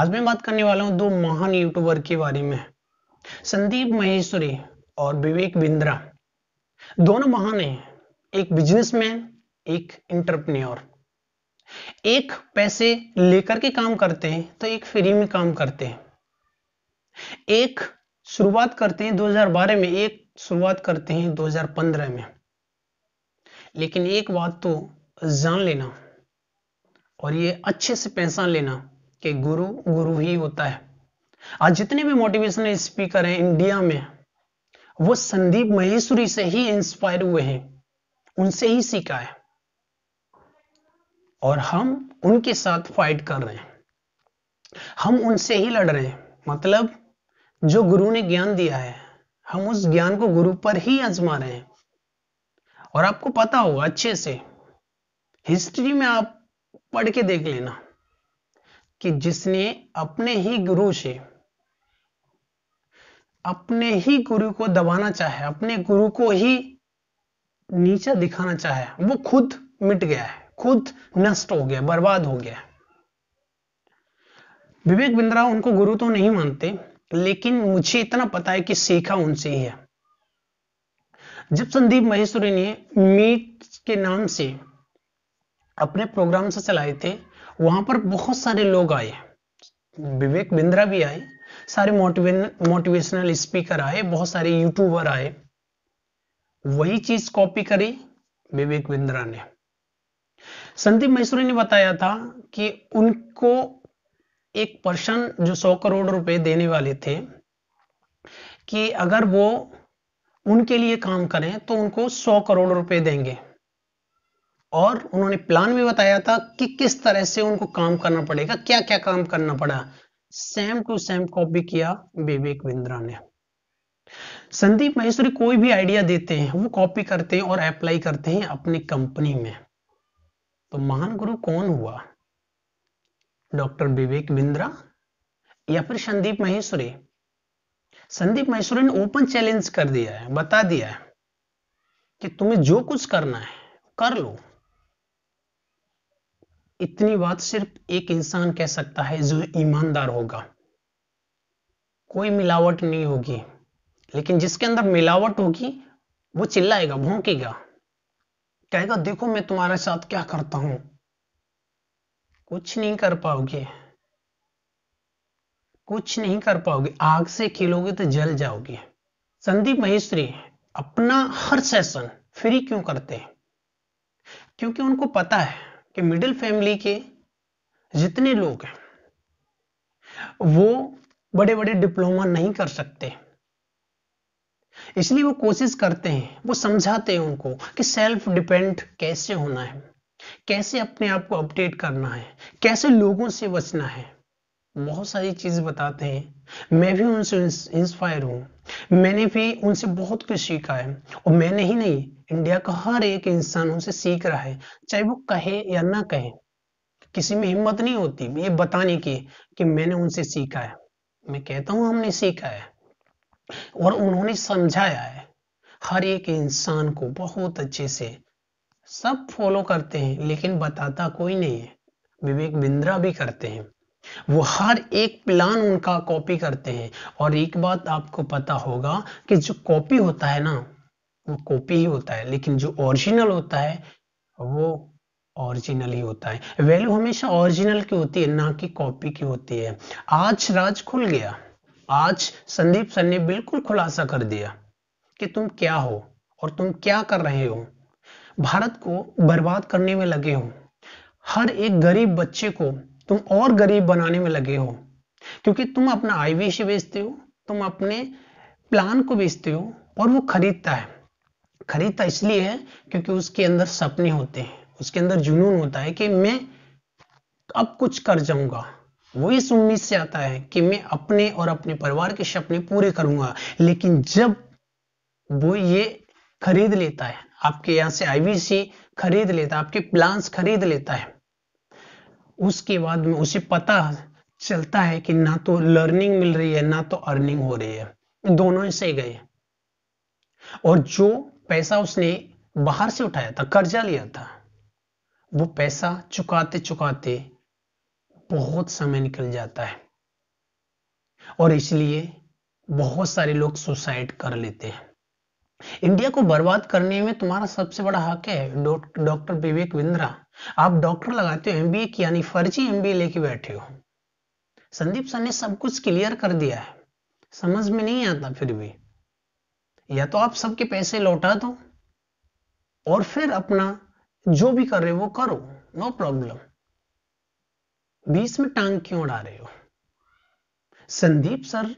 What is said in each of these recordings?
आज मैं बात करने वाला हूं दो महान यूट्यूबर के बारे में संदीप महेश्वरी और विवेक बिंद्रा दोनों महान हैं एक बिजनेसमैन एक इंटरप्रेन्योर एक पैसे लेकर के काम करते हैं तो एक फ्री में काम करते हैं एक शुरुआत करते हैं 2012 में एक शुरुआत करते हैं 2015 में लेकिन एक बात तो जान लेना और ये अच्छे से पहचान लेना कि गुरु गुरु ही होता है आज जितने भी मोटिवेशनल स्पीकर हैं इंडिया में वो संदीप महेश्वरी से ही इंस्पायर हुए हैं उनसे ही सीखा है और हम उनके साथ फाइट कर रहे हैं हम उनसे ही लड़ रहे हैं मतलब जो गुरु ने ज्ञान दिया है हम उस ज्ञान को गुरु पर ही आजमा रहे हैं और आपको पता होगा अच्छे से हिस्ट्री में आप पढ़ के देख लेना कि जिसने अपने ही गुरु से अपने ही गुरु को दबाना चाहे अपने गुरु को ही नीचा दिखाना चाहे वो खुद मिट गया है खुद नष्ट हो गया बर्बाद हो गया विवेक बिंद्रा उनको गुरु तो नहीं मानते लेकिन मुझे इतना पता है कि सीखा उनसे ही है जब संदीप महेश्वरी ने मीट के नाम से अपने प्रोग्राम से चलाए थे वहां पर बहुत सारे लोग आए विवेक बिंद्रा भी आए सारे मोटिवेशनल स्पीकर आए बहुत सारे यूट्यूबर आए वही चीज कॉपी करी विवेक बिंद्रा ने संदीप मैसूरी ने बताया था कि उनको एक पर्सन जो सौ करोड़ रुपए देने वाले थे कि अगर वो उनके लिए काम करें तो उनको सौ करोड़ रुपए देंगे और उन्होंने प्लान भी बताया था कि किस तरह से उनको काम करना पड़ेगा क्या क्या काम करना पड़ा सेम टू सेम कॉपी किया विवेक बिंद्रा ने संदीप महेश्वरी कोई भी आइडिया देते हैं वो कॉपी करते हैं और अप्लाई करते हैं अपनी कंपनी में तो महान गुरु कौन हुआ डॉक्टर विवेक बिंद्रा या फिर संदीप महेश्वरी संदीप महेश्वरी ने ओपन चैलेंज कर दिया है बता दिया है कि तुम्हें जो कुछ करना है कर लो इतनी बात सिर्फ एक इंसान कह सकता है जो ईमानदार होगा कोई मिलावट नहीं होगी लेकिन जिसके अंदर मिलावट होगी वो चिल्लाएगा भौंकेगा कहेगा देखो मैं तुम्हारे साथ क्या करता हूं कुछ नहीं कर पाओगे कुछ नहीं कर पाओगे आग से खेलोगे तो जल जाओगे संदीप महेश्वरी अपना हर सेशन फ्री क्यों करते हैं क्योंकि उनको पता है कि मिडिल फैमिली के जितने लोग हैं वो बड़े बड़े डिप्लोमा नहीं कर सकते इसलिए वो कोशिश करते हैं वो समझाते हैं उनको कि सेल्फ डिपेंड कैसे होना है कैसे अपने आप को अपडेट करना है कैसे लोगों से बचना है बहुत सारी चीज बताते हैं मैं भी उनसे इंस्पायर हूं मैंने भी उनसे बहुत कुछ सीखा है और मैंने ही नहीं इंडिया का हर एक इंसान उनसे सीख रहा है चाहे वो कहे या ना कहे किसी में हिम्मत नहीं होती ये बताने की कि मैंने उनसे सीखा है मैं कहता हूं हमने सीखा है और उन्होंने समझाया है हर एक इंसान को बहुत अच्छे से सब फॉलो करते हैं लेकिन बताता कोई नहीं है विवेक बिंद्रा भी करते हैं वो हर एक प्लान उनका कॉपी करते हैं और एक बात आपको पता होगा कि जो कॉपी होता है ना वो कॉपी ही होता है लेकिन जो ओरिजिनल होता है वो ओरिजिनल ही होता है वैल्यू हमेशा ओरिजिनल की होती है ना कि कॉपी की होती है आज राज खुल गया आज संदीप सर ने बिल्कुल खुलासा कर दिया कि तुम क्या हो और तुम क्या कर रहे हो भारत को बर्बाद करने में लगे हो हर एक गरीब बच्चे को तुम और गरीब बनाने में लगे हो क्योंकि तुम अपना आईवीसी बेचते हो तुम अपने प्लान को बेचते हो और वो खरीदता है खरीदता इसलिए है क्योंकि उसके अंदर सपने होते हैं उसके अंदर जुनून होता है कि मैं अब कुछ कर जाऊंगा वो इस उम्मीद से आता है कि मैं अपने और अपने परिवार के सपने पूरे करूंगा लेकिन जब वो ये खरीद लेता है आपके यहां से आईवीसी खरीद लेता है आपके प्लान्स खरीद लेता है उसके बाद में उसे पता चलता है कि ना तो लर्निंग मिल रही है ना तो अर्निंग हो रही है दोनों से गए और जो पैसा उसने बाहर से उठाया था कर्जा लिया था वो पैसा चुकाते चुकाते बहुत समय निकल जाता है और इसलिए बहुत सारे लोग सुसाइड कर लेते हैं इंडिया को बर्बाद करने में तुम्हारा सबसे बड़ा हक है डॉक्टर विवेक बिंद्रा आप डॉक्टर लगाते हो एमबीए की यानी फर्जी एमबीए लेके बैठे हो संदीप सर ने सब कुछ क्लियर कर दिया है समझ में नहीं आता फिर भी या तो आप सबके पैसे लौटा दो और फिर अपना जो भी कर रहे हो वो करो नो प्रॉब्लम बीच में टांग क्यों उड़ा रहे हो संदीप सर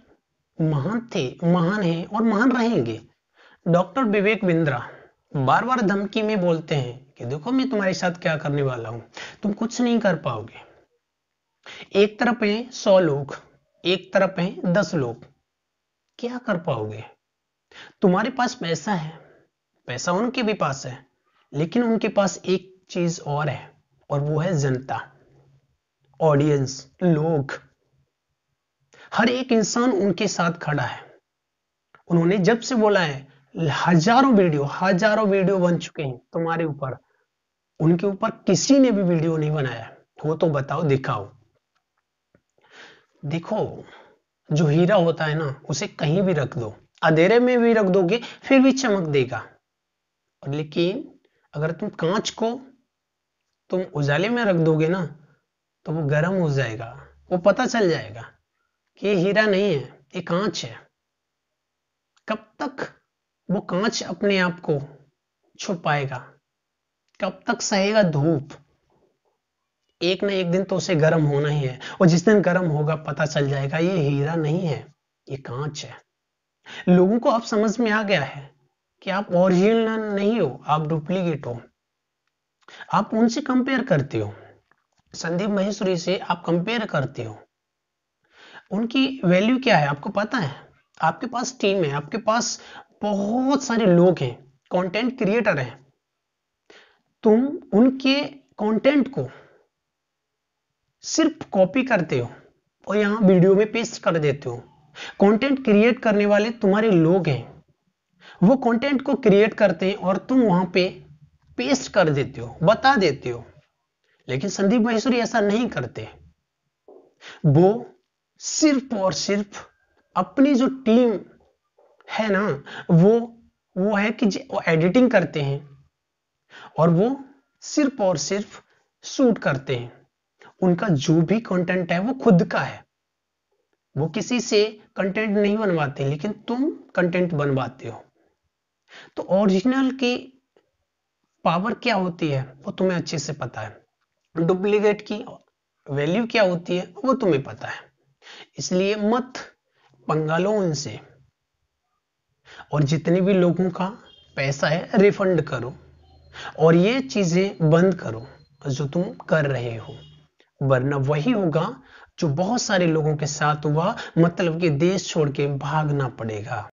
महान थे महान हैं और महान रहेंगे डॉक्टर विवेक बिंद्रा बार बार धमकी में बोलते हैं कि देखो मैं तुम्हारे साथ क्या करने वाला हूं तुम कुछ नहीं कर पाओगे एक तरफ है सौ लोग एक तरफ है दस लोग क्या कर पाओगे तुम्हारे पास पैसा है पैसा उनके भी पास है लेकिन उनके पास एक चीज और है और वो है जनता ऑडियंस लोग हर एक इंसान उनके साथ खड़ा है उन्होंने जब से बोला है हजारों वीडियो हजारों वीडियो बन चुके हैं तुम्हारे ऊपर उनके ऊपर किसी ने भी वीडियो नहीं बनाया वो तो बताओ दिखाओ देखो जो हीरा होता है ना उसे कहीं भी रख दो अंधेरे में भी रख दोगे फिर भी चमक देगा और लेकिन अगर तुम कांच को तुम उजाले में रख दोगे ना तो वो गर्म हो जाएगा वो पता चल जाएगा कि ये हीरा नहीं है ये कांच है कब तक वो कांच अपने आप को छुपाएगा कब तक सहेगा धूप एक ना एक दिन तो उसे गर्म होना ही है और जिस दिन गर्म होगा पता चल जाएगा ये हीरा नहीं है ये कांच है लोगों को अब समझ में आ गया है कि आप ओरिजिनल नहीं हो आप डुप्लीकेट हो आप उनसे कंपेयर करते हो संदीप महेश्वरी से आप कंपेयर करते हो उनकी वैल्यू क्या है आपको पता है आपके पास टीम है आपके पास बहुत सारे लोग हैं कंटेंट क्रिएटर हैं तुम उनके कंटेंट को सिर्फ कॉपी करते हो और यहां वीडियो में पेस्ट कर देते हो कंटेंट क्रिएट करने वाले तुम्हारे लोग हैं वो कंटेंट को क्रिएट करते हैं और तुम वहां पे पेस्ट कर देते हो बता देते हो लेकिन संदीप महेश्वरी ऐसा नहीं करते वो सिर्फ और सिर्फ अपनी जो टीम है ना वो वो है कि वो एडिटिंग करते हैं और वो सिर्फ और सिर्फ शूट करते हैं उनका जो भी कंटेंट है वो खुद का है वो किसी से कंटेंट नहीं बनवाते लेकिन तुम कंटेंट बनवाते हो तो ओरिजिनल की पावर क्या होती है वो तुम्हें अच्छे से पता है डुप्लीकेट की वैल्यू क्या होती है वो तुम्हें पता है इसलिए मत पंगा लो उनसे और जितने भी लोगों का पैसा है रिफंड करो और ये चीजें बंद करो जो तुम कर रहे हो वरना वही होगा जो बहुत सारे लोगों के साथ हुआ मतलब कि देश छोड़ के भागना पड़ेगा